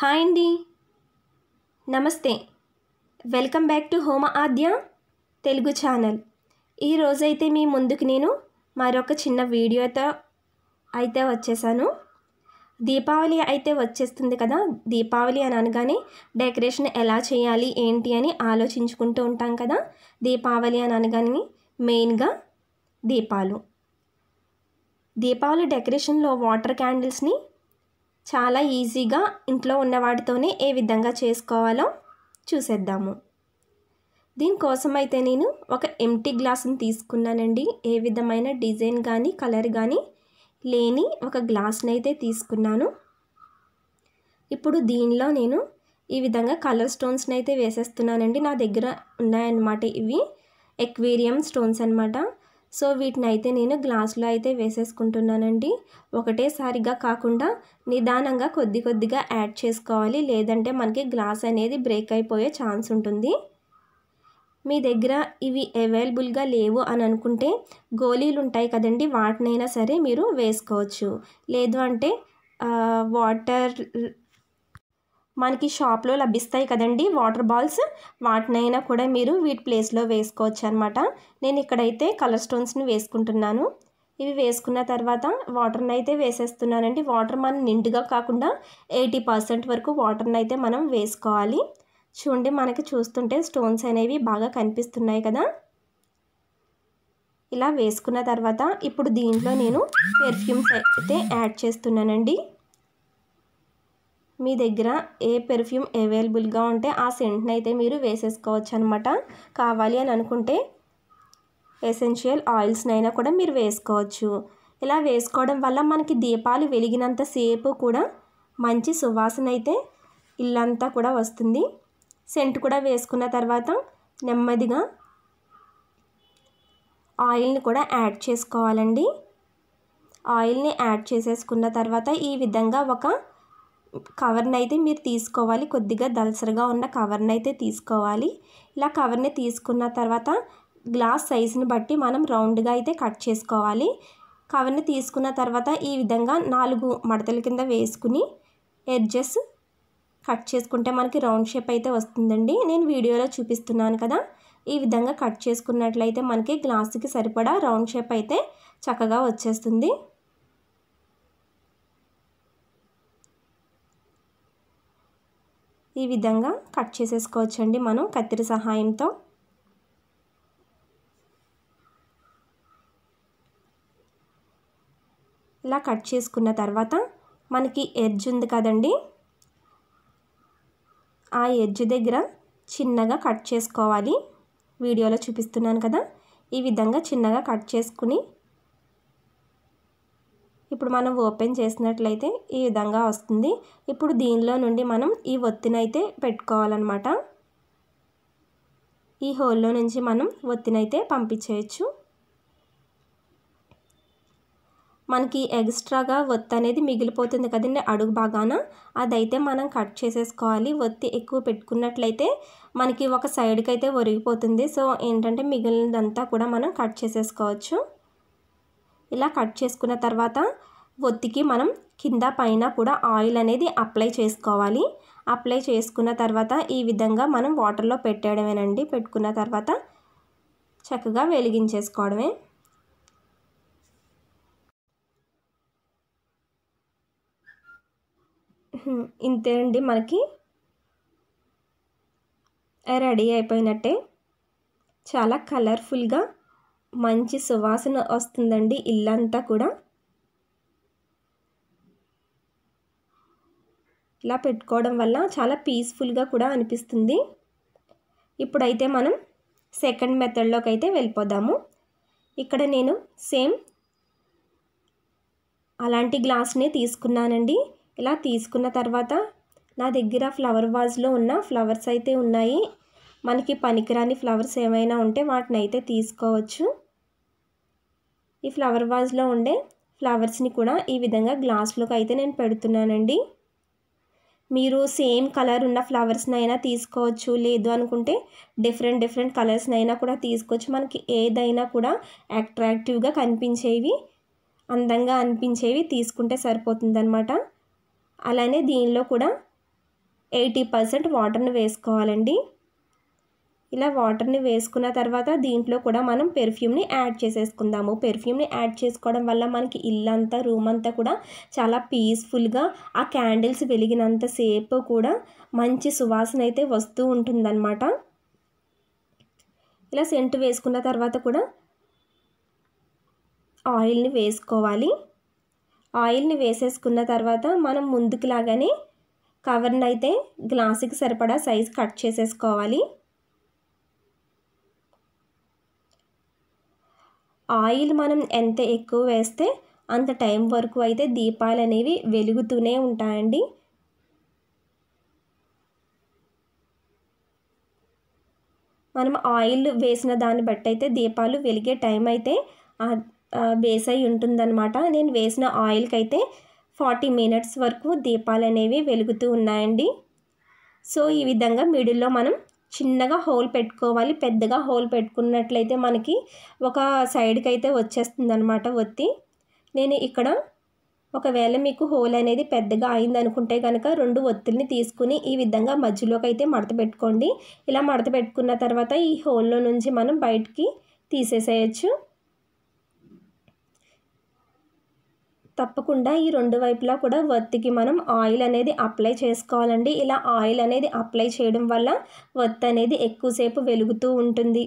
hi అండి నమస్తే welcome back to హోమ ఆద్య తెలుగు ఛానల్ ఈరోజైతే మీ ముందుకు నేను మరొక చిన్న వీడియోతో అయితే వచ్చేసాను దీపావళి అయితే వచ్చేస్తుంది కదా దీపావళి అని అనగానే డెకరేషన్ ఎలా చేయాలి ఏంటి అని ఆలోచించుకుంటూ ఉంటాం కదా దీపావళి అని అనగానే మెయిన్గా దీపాలు దీపావళి డెకరేషన్లో వాటర్ క్యాండిల్స్ని చాలా ఈజీగా ఇంట్లో ఉన్న వాటితోనే ఏ విధంగా చేసుకోవాలో చూసేద్దాము దీనికోసం అయితే నేను ఒక ఎంటీ గ్లాసుని తీసుకున్నానండి ఏ విధమైన డిజైన్ కానీ కలర్ కానీ లేని ఒక గ్లాస్ని అయితే తీసుకున్నాను ఇప్పుడు దీనిలో నేను ఈ విధంగా కలర్ స్టోన్స్ని అయితే వేసేస్తున్నానండి నా దగ్గర ఉన్నాయన్నమాట ఇవి ఎక్వేరియం స్టోన్స్ అనమాట సో వీటిని అయితే నేను గ్లాసులో అయితే వేసేసుకుంటున్నానండి ఒకటేసారిగా కాకుండా నిదానంగా కొద్ది కొద్దిగా యాడ్ చేసుకోవాలి లేదంటే మనకి గ్లాస్ అనేది బ్రేక్ అయిపోయే ఛాన్స్ ఉంటుంది మీ దగ్గర ఇవి అవైలబుల్గా లేవు అని అనుకుంటే గోళీలు ఉంటాయి కదండి వాటినైనా సరే మీరు వేసుకోవచ్చు లేదు అంటే వాటర్ మనకి షాప్లో లభిస్తాయి కదండి వాటర్ బాల్స్ వాటినైనా కూడా మీరు వీటి ప్లేస్లో వేసుకోవచ్చు అనమాట నేను ఇక్కడైతే కలర్ స్టోన్స్ని వేసుకుంటున్నాను ఇవి వేసుకున్న తర్వాత వాటర్ని అయితే వేసేస్తున్నానండి వాటర్ మనం నిండుగా కాకుండా ఎయిటీ పర్సెంట్ వరకు వాటర్ని అయితే మనం వేసుకోవాలి చూడండి మనకి చూస్తుంటే స్టోన్స్ అనేవి బాగా కనిపిస్తున్నాయి కదా ఇలా వేసుకున్న తర్వాత ఇప్పుడు దీంట్లో నేను పెర్ఫ్యూమ్స్ అయితే యాడ్ చేస్తున్నానండి మీ దగ్గర ఏ పెర్ఫ్యూమ్ అవైలబుల్గా ఉంటే ఆ సెంట్ని అయితే మీరు వేసేసుకోవచ్చు అనమాట కావాలి అని అనుకుంటే ఎసెన్షియల్ ఆయిల్స్నైనా కూడా మీరు వేసుకోవచ్చు ఇలా వేసుకోవడం వల్ల మనకి దీపాలు వెలిగినంత సేపు కూడా మంచి సువాసన అయితే ఇల్లంతా కూడా వస్తుంది సెంట్ కూడా వేసుకున్న తర్వాత నెమ్మదిగా ఆయిల్ని కూడా యాడ్ చేసుకోవాలండి ఆయిల్ని యాడ్ చేసేసుకున్న తర్వాత ఈ విధంగా ఒక కవర్ని అయితే మీరు తీసుకోవాలి కొద్దిగా దలసరిగా ఉన్న కవర్ని అయితే తీసుకోవాలి ఇలా కవర్ని తీసుకున్న తర్వాత గ్లాస్ సైజుని బట్టి మనం రౌండ్గా అయితే కట్ చేసుకోవాలి కవర్ని తీసుకున్న తర్వాత ఈ విధంగా నాలుగు మడతల కింద వేసుకుని ఎడ్జెస్ కట్ చేసుకుంటే మనకి రౌండ్ షేప్ అయితే వస్తుందండి నేను వీడియోలో చూపిస్తున్నాను కదా ఈ విధంగా కట్ చేసుకున్నట్లయితే మనకి గ్లాసుకి సరిపడా రౌండ్ షేప్ అయితే చక్కగా వచ్చేస్తుంది ఈ విధంగా కట్ చేసేసుకోవచ్చండి మనం కత్తిరి సహాయంతో ఇలా కట్ చేసుకున్న తర్వాత మనకి ఎడ్జ్ ఉంది కదండి ఆ ఎడ్జ్ దగ్గర చిన్నగా కట్ చేసుకోవాలి వీడియోలో చూపిస్తున్నాను కదా ఈ విధంగా చిన్నగా కట్ చేసుకుని ఇప్పుడు మనం ఓపెన్ చేసినట్లయితే ఈ విధంగా వస్తుంది ఇప్పుడు దీనిలో నుండి మనం ఈ ఒత్తినైతే పెట్టుకోవాలన్నమాట ఈ హోల్లో నుంచి మనం ఒత్తినైతే పంపించేయచ్చు మనకి ఎక్స్ట్రాగా ఒత్తి అనేది మిగిలిపోతుంది కదండి అడుగు బాగాన అదైతే మనం కట్ చేసేసుకోవాలి ఒత్తి ఎక్కువ పెట్టుకున్నట్లయితే మనకి ఒక సైడ్కి అయితే ఒరిగిపోతుంది సో ఏంటంటే మిగిలినదంతా కూడా మనం కట్ చేసేసుకోవచ్చు ఇలా కట్ చేసుకున్న తర్వాత ఒత్తికి మనం కింద పైన కూడా ఆయిల్ అనేది అప్లై చేసుకోవాలి అప్లై చేసుకున్న తర్వాత ఈ విధంగా మనం వాటర్లో పెట్టేయడమేనండి పెట్టుకున్న తర్వాత చక్కగా వెలిగించేసుకోవడమే ఇంతే అండి మనకి రెడీ అయిపోయినట్టే చాలా కలర్ఫుల్గా మంచి సువాసన వస్తుందండి ఇల్లంతా కూడా ఇలా పెట్టుకోవడం వల్ల చాలా పీస్ఫుల్గా కూడా అనిపిస్తుంది ఇప్పుడైతే మనం సెకండ్ మెథడ్లోకి అయితే వెళ్ళిపోదాము ఇక్కడ నేను సేమ్ అలాంటి గ్లాస్నే తీసుకున్నానండి ఇలా తీసుకున్న తర్వాత నా దగ్గర ఫ్లవర్ వాజ్లో ఉన్న ఫ్లవర్స్ అయితే ఉన్నాయి మనకి పనికిరాని ఫ్లవర్స్ ఏమైనా ఉంటే వాటిని అయితే తీసుకోవచ్చు ఈ ఫ్లవర్ వాజ్లో ఉండే ఫ్లవర్స్ని కూడా ఈ విధంగా గ్లాస్లోకి అయితే నేను పెడుతున్నానండి మీరు సేమ్ కలర్ ఉన్న ఫ్లవర్స్ని అయినా తీసుకోవచ్చు లేదు అనుకుంటే డిఫరెంట్ డిఫరెంట్ కలర్స్ని అయినా కూడా తీసుకోవచ్చు మనకి ఏదైనా కూడా అట్రాక్టివ్గా కనిపించేవి అందంగా అనిపించేవి తీసుకుంటే సరిపోతుందనమాట అలానే దీనిలో కూడా ఎయిటీ పర్సెంట్ వాటర్ని వేసుకోవాలండి ఇలా వాటర్ని వేసుకున్న తర్వాత దీంట్లో కూడా మనం పెర్ఫ్యూమ్ని యాడ్ చేసేసుకుందాము పెర్ఫ్యూమ్ని యాడ్ చేసుకోవడం వల్ల మనకి ఇల్లంతా రూమ్ అంతా కూడా చాలా పీస్ఫుల్గా ఆ క్యాండిల్స్ వెలిగినంతసేపు కూడా మంచి సువాసన అయితే వస్తూ ఉంటుందన్నమాట ఇలా సెంట్ వేసుకున్న తర్వాత కూడా ఆయిల్ని వేసుకోవాలి ఆయిల్ని వేసేసుకున్న తర్వాత మనం ముందుకు లాగానే కవర్ని అయితే గ్లాసుకి సరిపడా సైజ్ కట్ చేసేసుకోవాలి ఆయిల్ మనం ఎంత ఎక్కువ వేస్తే అంత టైం వరకు అయితే దీపాలు అనేవి వెలుగుతూనే ఉంటాయండి మనం ఆయిల్ వేసిన దాన్ని బట్టి అయితే దీపాలు వెలిగే టైం అయితే బేస్ అయి ఉంటుందన్నమాట నేను వేసిన ఆయిల్కి అయితే ఫార్టీ మినిట్స్ వరకు దీపాలు అనేవి వెలుగుతూ ఉన్నాయండి సో ఈ విధంగా మిడిల్లో మనం చిన్నగా హోల్ పెట్టుకోవాలి పెద్దగా హోల్ పెట్టుకున్నట్లయితే మనకి ఒక సైడ్కి అయితే వచ్చేస్తుంది అనమాట ఒత్తి నేను ఇక్కడ ఒకవేళ మీకు హోల్ అనేది పెద్దగా అయింది అనుకుంటే కనుక రెండు ఒత్తిల్ని తీసుకుని ఈ విధంగా మధ్యలోకి అయితే మడత పెట్టుకోండి ఇలా మడత పెట్టుకున్న తర్వాత ఈ హోల్లో నుంచి మనం బయటికి తీసేసేయచ్చు తప్పకుండా ఈ రెండు వైపులా కూడా వత్తికి మనం ఆయిల్ అనేది అప్లై చేసుకోవాలండి ఇలా ఆయిల్ అనేది అప్లై చేయడం వల్ల వత్తి అనేది ఎక్కువసేపు వెలుగుతూ ఉంటుంది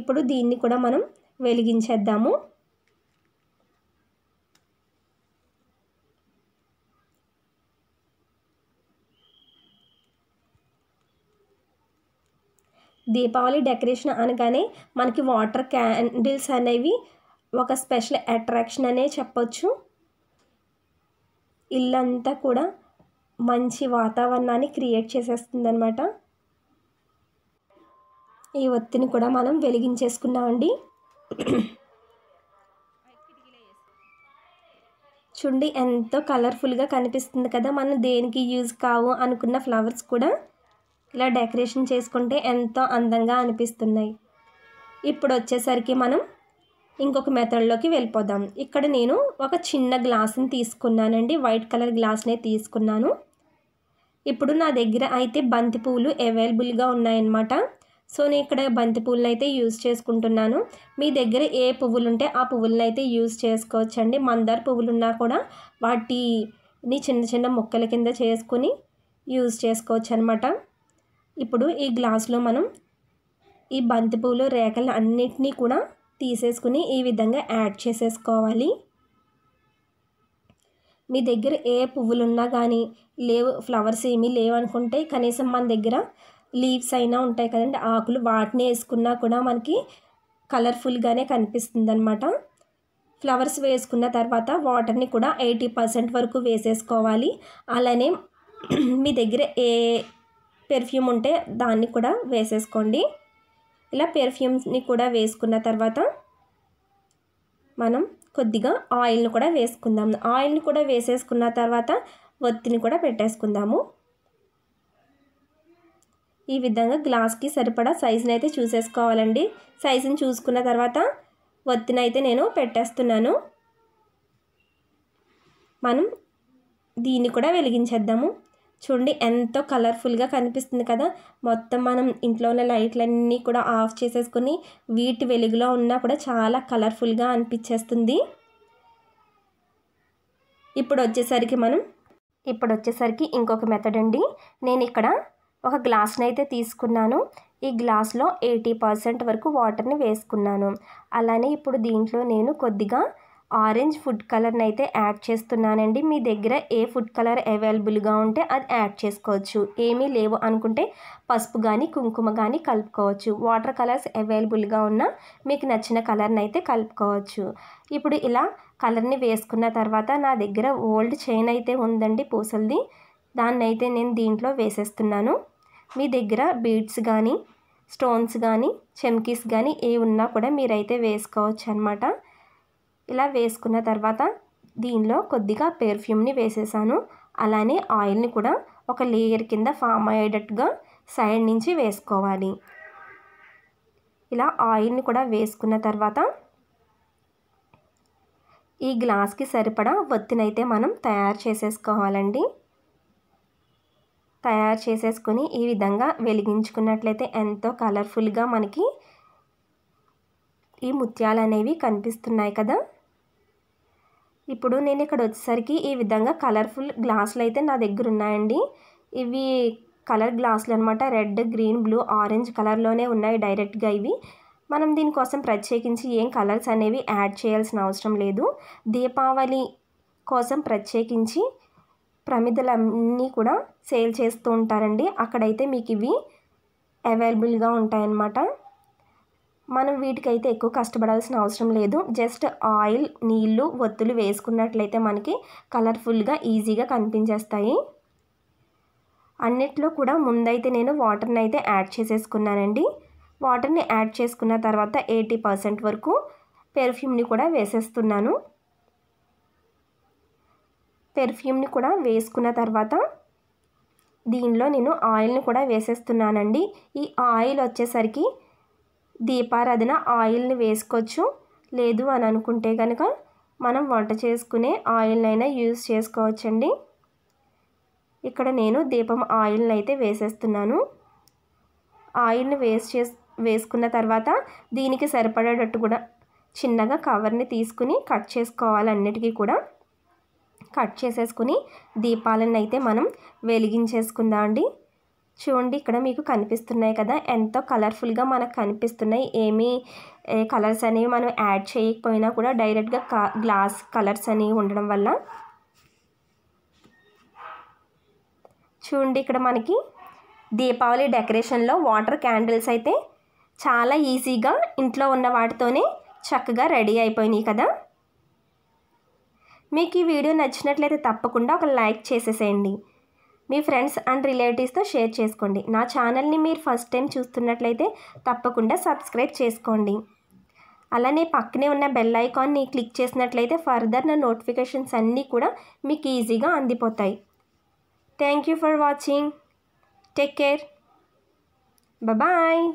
ఇప్పుడు దీన్ని కూడా మనం వెలిగించేద్దాము దీపావళి డెకరేషన్ అనగానే మనకి వాటర్ క్యాండిల్స్ అనేవి ఒక స్పెషల్ అట్రాక్షన్ అనే చెప్పచ్చు ఇల్లంతా కూడా మంచి వాతావరణాన్ని క్రియేట్ చేసేస్తుంది అనమాట ఈ ఒత్తిని కూడా మనం వెలిగించేసుకున్నామండి చూడండి ఎంతో కలర్ఫుల్గా కనిపిస్తుంది కదా మనం దేనికి యూజ్ కావు అనుకున్న ఫ్లవర్స్ కూడా ఇలా డెకరేషన్ చేసుకుంటే ఎంతో అందంగా అనిపిస్తున్నాయి ఇప్పుడు వచ్చేసరికి మనం ఇంకొక మెథడ్లోకి వెళ్ళిపోదాం ఇక్కడ నేను ఒక చిన్న గ్లాసుని తీసుకున్నానండి వైట్ కలర్ గ్లాస్నే తీసుకున్నాను ఇప్పుడు నా దగ్గర అయితే బంతిపూలు అవైలబుల్గా ఉన్నాయన్నమాట సో నేను ఇక్కడ బంతిపూలను అయితే యూజ్ చేసుకుంటున్నాను మీ దగ్గర ఏ పువ్వులు ఉంటే ఆ పువ్వులను అయితే యూజ్ చేసుకోవచ్చండి మందార పువ్వులు ఉన్నా కూడా వాటిని చిన్న చిన్న ముక్కల కింద చేసుకుని యూజ్ చేసుకోవచ్చు అనమాట ఇప్పుడు ఈ గ్లాస్లో మనం ఈ బంతిపూలు రేఖలు అన్నిటినీ కూడా తీసేసుకుని ఈ విధంగా యాడ్ చేసేసుకోవాలి మీ దగ్గర ఏ పువ్వులు ఉన్నా కానీ లేవు ఫ్లవర్స్ ఏమీ లేవు అనుకుంటే కనీసం మన దగ్గర లీవ్స్ అయినా ఉంటాయి కదండి ఆకులు వాటిని వేసుకున్నా కూడా మనకి కలర్ఫుల్గానే కనిపిస్తుంది అనమాట ఫ్లవర్స్ వేసుకున్న తర్వాత వాటర్ని కూడా ఎయిటీ పర్సెంట్ వరకు వేసేసుకోవాలి అలానే మీ దగ్గర ఏ పెర్ఫ్యూమ్ ఉంటే దాన్ని కూడా వేసేసుకోండి ఇలా పెర్ఫ్యూమ్ని కూడా వేసుకున్న తర్వాత మనం కొద్దిగా ఆయిల్ని కూడా వేసుకుందాం ఆయిల్ని కూడా వేసేసుకున్న తర్వాత ఒత్తిని కూడా పెట్టేసుకుందాము ఈ విధంగా గ్లాస్కి సరిపడా సైజుని అయితే చూసేసుకోవాలండి సైజుని చూసుకున్న తర్వాత ఒత్తిని అయితే నేను పెట్టేస్తున్నాను మనం దీన్ని కూడా వెలిగించేద్దాము చూడండి ఎంతో కలర్ఫుల్గా కనిపిస్తుంది కదా మొత్తం మనం ఇంట్లో ఉన్న లైట్లన్నీ కూడా ఆఫ్ చేసేసుకుని వీటి వెలుగులో ఉన్నా కూడా చాలా కలర్ఫుల్గా అనిపించేస్తుంది ఇప్పుడు వచ్చేసరికి మనం ఇప్పుడు వచ్చేసరికి ఇంకొక మెథడ్ అండి నేను ఇక్కడ ఒక గ్లాస్ని అయితే తీసుకున్నాను ఈ గ్లాస్లో ఎయిటీ పర్సెంట్ వరకు వాటర్ని వేసుకున్నాను అలానే ఇప్పుడు దీంట్లో నేను కొద్దిగా ఆరెంజ్ ఫుడ్ కలర్ని అయితే యాడ్ చేస్తున్నానండి మీ దగ్గర ఏ ఫుడ్ కలర్ అవైలబుల్గా ఉంటే అది యాడ్ చేసుకోవచ్చు ఏమీ లేవు అనుకుంటే పసుపు కానీ కుంకుమ కానీ కలుపుకోవచ్చు వాటర్ కలర్స్ అవైలబుల్గా ఉన్నా మీకు నచ్చిన కలర్ని అయితే కలుపుకోవచ్చు ఇప్పుడు ఇలా కలర్ని వేసుకున్న తర్వాత నా దగ్గర ఓల్డ్ చైన్ అయితే ఉందండి పూసలది దాన్ని అయితే నేను దీంట్లో వేసేస్తున్నాను మీ దగ్గర బీడ్స్ కానీ స్టోన్స్ కానీ చెమ్కీస్ కానీ ఏ ఉన్నా కూడా మీరైతే వేసుకోవచ్చు అనమాట ఇలా వేసుకున్న తర్వాత దీనిలో కొద్దిగా పెర్ఫ్యూమ్ని వేసేసాను అలానే ఆయిల్ని కూడా ఒక లేయర్ కింద ఫామ్ అయ్యేటట్టుగా సైడ్ నుంచి వేసుకోవాలి ఇలా ఆయిల్ని కూడా వేసుకున్న తర్వాత ఈ గ్లాస్కి సరిపడా ఒత్తినైతే మనం తయారు చేసేసుకోవాలండి తయారు చేసేసుకొని ఈ విధంగా వెలిగించుకున్నట్లయితే ఎంతో కలర్ఫుల్గా మనకి ఈ ముత్యాలు అనేవి కనిపిస్తున్నాయి కదా ఇప్పుడు నేను ఇక్కడ వచ్చేసరికి ఈ విధంగా కలర్ఫుల్ గ్లాసులు అయితే నా దగ్గర ఉన్నాయండి ఇవి కలర్ గ్లాసులు అనమాట రెడ్ గ్రీన్ బ్లూ ఆరెంజ్ కలర్లోనే ఉన్నాయి డైరెక్ట్గా ఇవి మనం దీనికోసం ప్రత్యేకించి ఏం కలర్స్ అనేవి యాడ్ చేయాల్సిన అవసరం లేదు దీపావళి కోసం ప్రత్యేకించి ప్రమిదలన్నీ కూడా సేల్ చేస్తూ ఉంటారండి అక్కడైతే మీకు ఇవి అవైలబుల్గా ఉంటాయన్నమాట మనం వీటికైతే ఎక్కువ కష్టపడాల్సిన అవసరం లేదు జస్ట్ ఆయిల్ నీళ్ళు ఒత్తులు వేసుకున్నట్లయితే మనకి కలర్ఫుల్గా ఈజీగా కనిపించేస్తాయి అన్నిట్లో కూడా ముందైతే నేను వాటర్ని అయితే యాడ్ చేసేసుకున్నానండి వాటర్ని యాడ్ చేసుకున్న తర్వాత ఎయిటీ పర్సెంట్ వరకు పెర్ఫ్యూమ్ని కూడా వేసేస్తున్నాను పెర్ఫ్యూమ్ని కూడా వేసుకున్న తర్వాత దీనిలో నేను ఆయిల్ని కూడా వేసేస్తున్నానండి ఈ ఆయిల్ వచ్చేసరికి దీపారాధన ఆయిల్ని వేసుకోవచ్చు లేదు అని అనుకుంటే కనుక మనం వంట చేసుకునే ఆయిల్నైనా యూజ్ చేసుకోవచ్చండి ఇక్కడ నేను దీపం ఆయిల్ని అయితే వేసేస్తున్నాను ఆయిల్ని వేస్ట్ చే వేసుకున్న తర్వాత దీనికి సరిపడేటట్టు కూడా చిన్నగా కవర్ని తీసుకుని కట్ చేసుకోవాలి అన్నిటికీ కూడా కట్ చేసేసుకుని దీపాలను అయితే మనం వెలిగించేసుకుందాం అండి చూడండి ఇక్కడ మీకు కనిపిస్తున్నాయి కదా ఎంతో కలర్ఫుల్గా మనకు కనిపిస్తున్నాయి ఏమీ కలర్స్ అనేవి మనం యాడ్ చేయకపోయినా కూడా డైరెక్ట్గా గ్లాస్ కలర్స్ అనేవి ఉండడం వల్ల చూడండి ఇక్కడ మనకి దీపావళి డెకరేషన్లో వాటర్ క్యాండిల్స్ అయితే చాలా ఈజీగా ఇంట్లో ఉన్న వాటితోనే చక్కగా రెడీ అయిపోయినాయి కదా మీకు ఈ వీడియో నచ్చినట్లయితే తప్పకుండా ఒక లైక్ చేసేసేయండి మీ ఫ్రెండ్స్ అండ్ రిలేటివ్స్తో షేర్ చేసుకోండి నా ఛానల్ని మీరు ఫస్ట్ టైం చూస్తున్నట్లయితే తప్పకుండా సబ్స్క్రైబ్ చేసుకోండి అలానే పక్కనే ఉన్న బెల్ ఐకాన్ని క్లిక్ చేసినట్లయితే ఫర్దర్ నా నోటిఫికేషన్స్ అన్నీ కూడా మీకు ఈజీగా అందిపోతాయి thank you for watching take care bye